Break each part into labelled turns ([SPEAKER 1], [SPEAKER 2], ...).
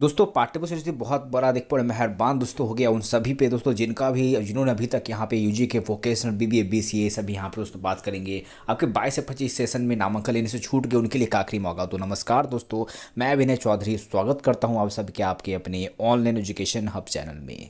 [SPEAKER 1] दोस्तों पाठ्यपुस्तक से बहुत बड़ा देख पड़े मेहरबान दोस्तों हो गया उन सभी पे दोस्तों जिनका भी जिन्होंने अभी तक यहाँ पे यूजी के वोकेशनल बीबीए बीसीए सभी यहाँ पे दोस्तों बात करेंगे आपके बाईस से पच्चीस सेशन में नामांकन लेने से छूट गए उनके लिए काकरी मौका तो नमस्कार दोस्तों मैं विनय चौधरी स्वागत करता हूँ आप सबके आपके अपने ऑनलाइन एजुकेशन हब चैनल में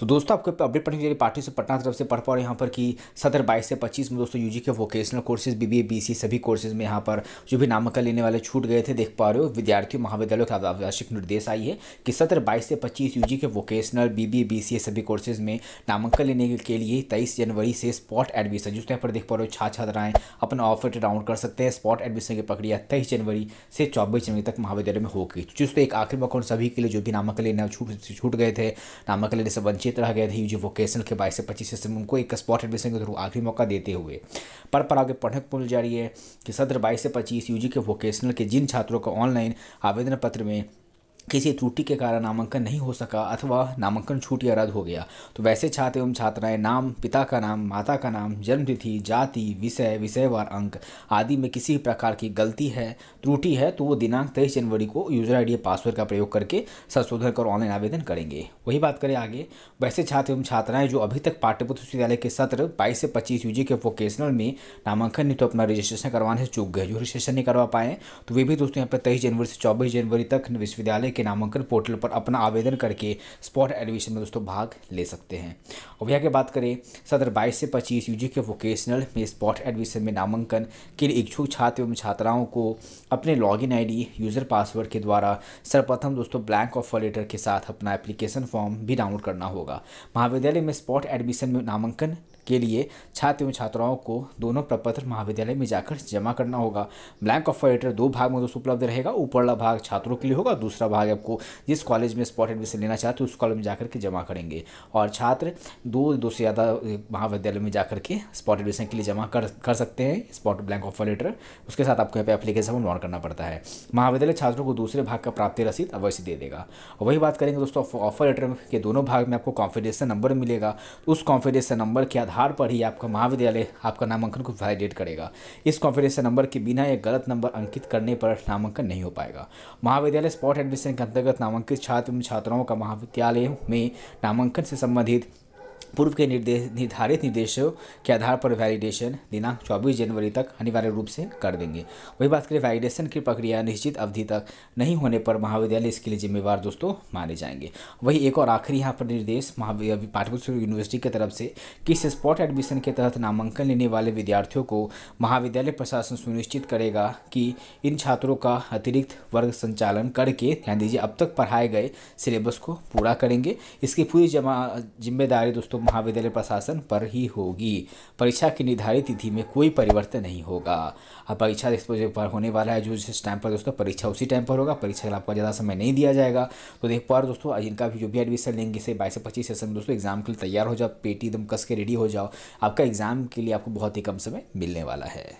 [SPEAKER 1] तो दोस्तों आपको अपडेट पढ़ने के लिए पार्टी से पटना तरफ से पढ़ पाओ यहाँ पर कि सत्र बाईस से पच्चीस में दोस्तों यूजी के वोकेशनल कोर्सेज बीबीए बीसी सभी कोर्सेज में यहाँ पर जो भी नामांकन लेने वाले छूट गए थे देख पा रहे हो विद्यार्थियों महाविद्यालयों का आवश्यक निर्देश आई है कि सत्र बाईस से पच्चीस यू के वोकेशनल बीबीए बीसीए सभी कोर्सेज में नामांकन लेने के लिए तेईस जनवरी से स्पॉट एडमिशन जिसको यहाँ पर देख पा रहे हो छात्र छात्राएं अपना ऑफर राउंड कर सकते हैं स्पॉट एडमिशन की प्रक्रिया तेईस जनवरी से चौबीस जनवरी तक महाविद्यालय में होगी जिसको तो एक आखिरी मौका सभी के लिए जो भी नामांकन लेने छूट छूट गए थे नामांकन लेने से वंचित रह गए थे जो वोकेशनल के बाईस से पच्चीस सिस्टम उनको एक स्पॉट एडमिशन के थ्रू आखिरी मौका देते हुए पर पर आगे पढ़ने को मिल जा रही है कि सत्र बाईस से पच्चीस यूजी के वोकेशनल के जिन छात्रों का ऑनलाइन आवेदन पत्र में किसी त्रुटि के कारण नामांकन नहीं हो सका अथवा नामांकन छूट या रद्द हो गया तो वैसे छात्र एवं छात्राएं नाम पिता का नाम माता का नाम जन्मतिथि जाति विषय विषयवार अंक आदि में किसी प्रकार की गलती है त्रुटि है तो वो दिनांक तेईस जनवरी को यूजर आई पासवर्ड का प्रयोग करके संशोधन कर ऑनलाइन आवेदन करेंगे वही बात करें आगे वैसे छात्र एवं छात्राएं जो अभी तक पाठ्यपुत्र विश्वविद्यालय के सत्र बाईस से पच्चीस यू के वोकेशनल में नामांकन नहीं तो अपना रजिस्ट्रेशन करवाने से चूक गए जो रजिस्ट्रेशन नहीं करवा पाए तो वे भी दोस्तों यहाँ पर तेईस जनवरी से चौबीस जनवरी तक विश्वविद्यालय के नामांकन पोर्टल पर अपना आवेदन करके स्पॉट एडमिशन में दोस्तों भाग ले सकते हैं और यहाँ की बात करें सत्र बाईस से पच्चीस यू के वोकेशनल में स्पॉट एडमिशन में नामांकन के लिए इच्छुक छात्र एवं छात्राओं को अपने लॉग आईडी यूज़र पासवर्ड के द्वारा सर्वप्रथम दोस्तों ब्लैंक ऑफर लेटर के साथ अपना एप्लीकेशन फॉर्म भी डाउनलोड करना होगा महाविद्यालय में स्पॉट एडमिशन में नामांकन के लिए छात्र एवं छात्राओं को दोनों प्रपत्र महाविद्यालय में जाकर जमा करना होगा ब्लैंक ऑफर लेटर दो भाग में दोस्तों उपलब्ध रहेगा ऊपरला भाग छात्रों के लिए होगा दूसरा भाग आपको जिस कॉलेज में स्पॉट एडमिशन लेना चाहते हो उस कॉलेज में जाकर के जमा करेंगे और छात्र दो दो से ज़्यादा महाविद्यालय में जाकर के स्पॉट एडमिशन के लिए जमा कर कर सकते हैं स्पॉट ब्लैंक ऑफर लेटर उसके साथ आपको यहाँ पे एप्लीकेशन फॉर्म करना पड़ता है महाविद्यालय छात्रों को दूसरे भाग का प्राप्ति रसीद अवश्य दे देगा और वही बात करेंगे दोस्तों ऑफर लेटर के दोनों भाग में आपको कॉन्फिडेंस नंबर मिलेगा उस कॉन्फिडेंस नंबर के आधार आधार पर ही आपका महाविद्यालय आपका नामांकन को वैलिडेट करेगा इस कॉन्फिडेंस नंबर के बिना या गलत नंबर अंकित करने पर नामांकन नहीं हो पाएगा महाविद्यालय स्पॉट एडमिशन के अंतर्गत नामांकित छात्र एवं छात्राओं का महाविद्यालयों में नामांकन से संबंधित पूर्व के निर्देश निर्धारित निर्देशों के आधार पर वैलिडेशन दिनांक 24 जनवरी तक अनिवार्य रूप से कर देंगे वही बात करें वैलिडेशन की प्रक्रिया निश्चित अवधि तक नहीं होने पर महाविद्यालय इसके लिए जिम्मेवार दोस्तों माने जाएंगे वही एक और आखिरी यहाँ पर निर्देश पाठ्यपुस्तक यूनिवर्सिटी की तरफ से किस स्पॉट एडमिशन के तहत नामांकन लेने वाले विद्यार्थियों को महाविद्यालय प्रशासन सुनिश्चित करेगा कि इन छात्रों का अतिरिक्त वर्ग संचालन करके ध्यान दीजिए अब तक पढ़ाए गए सिलेबस को पूरा करेंगे इसकी पूरी जिम्मेदारी दोस्तों महाविद्यालय प्रशासन पर ही होगी परीक्षा की निर्धारित तिथि में कोई परिवर्तन नहीं होगा अब परीक्षा इस पर होने वाला है जो जिस टाइम पर दोस्तों परीक्षा उसी टाइम पर होगा परीक्षा का आपका ज़्यादा समय नहीं दिया जाएगा तो देख पा दोस्तों जिनका भी जो भी एडमिशन लेंगे से बाईस से पच्चीस सेशन दोस्तों एग्जाम के लिए तैयार हो जाओ पेटी एकदम कस के रेडी हो जाओ आपका एग्जाम के लिए आपको बहुत ही कम समय मिलने वाला है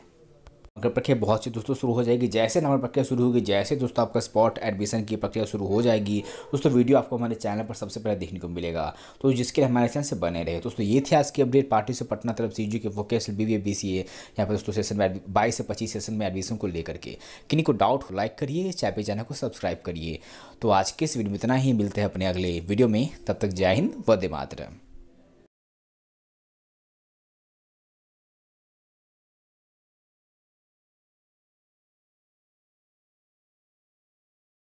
[SPEAKER 1] नामांकन प्रक्रिया बहुत सी दोस्तों शुरू हो जाएगी जैसे नंबर प्रक्रिया शुरू होगी जैसे दोस्तों आपका स्पॉट एडमिशन की प्रक्रिया शुरू हो जाएगी दोस्तों वीडियो आपको हमारे चैनल पर सबसे पहले देखने को मिलेगा तो जिसके लिए हमारे चैनल से बने रहे दोस्तों ये थी आज की अपडेट पार्टी से पटना तरफ सी के vocation B B C A यहाँ पर दोस्तों सेशन में बाईस से पच्चीस सेशन में एडमिशन को लेकर के किन्हीं को डाउट हो लाइक करिए चैपे चैनल को सब्सक्राइब करिए तो आज के इस वीडियो में इतना ही मिलते हैं अपने अगले वीडियो में तब तक जय हिंद वंदे मातरम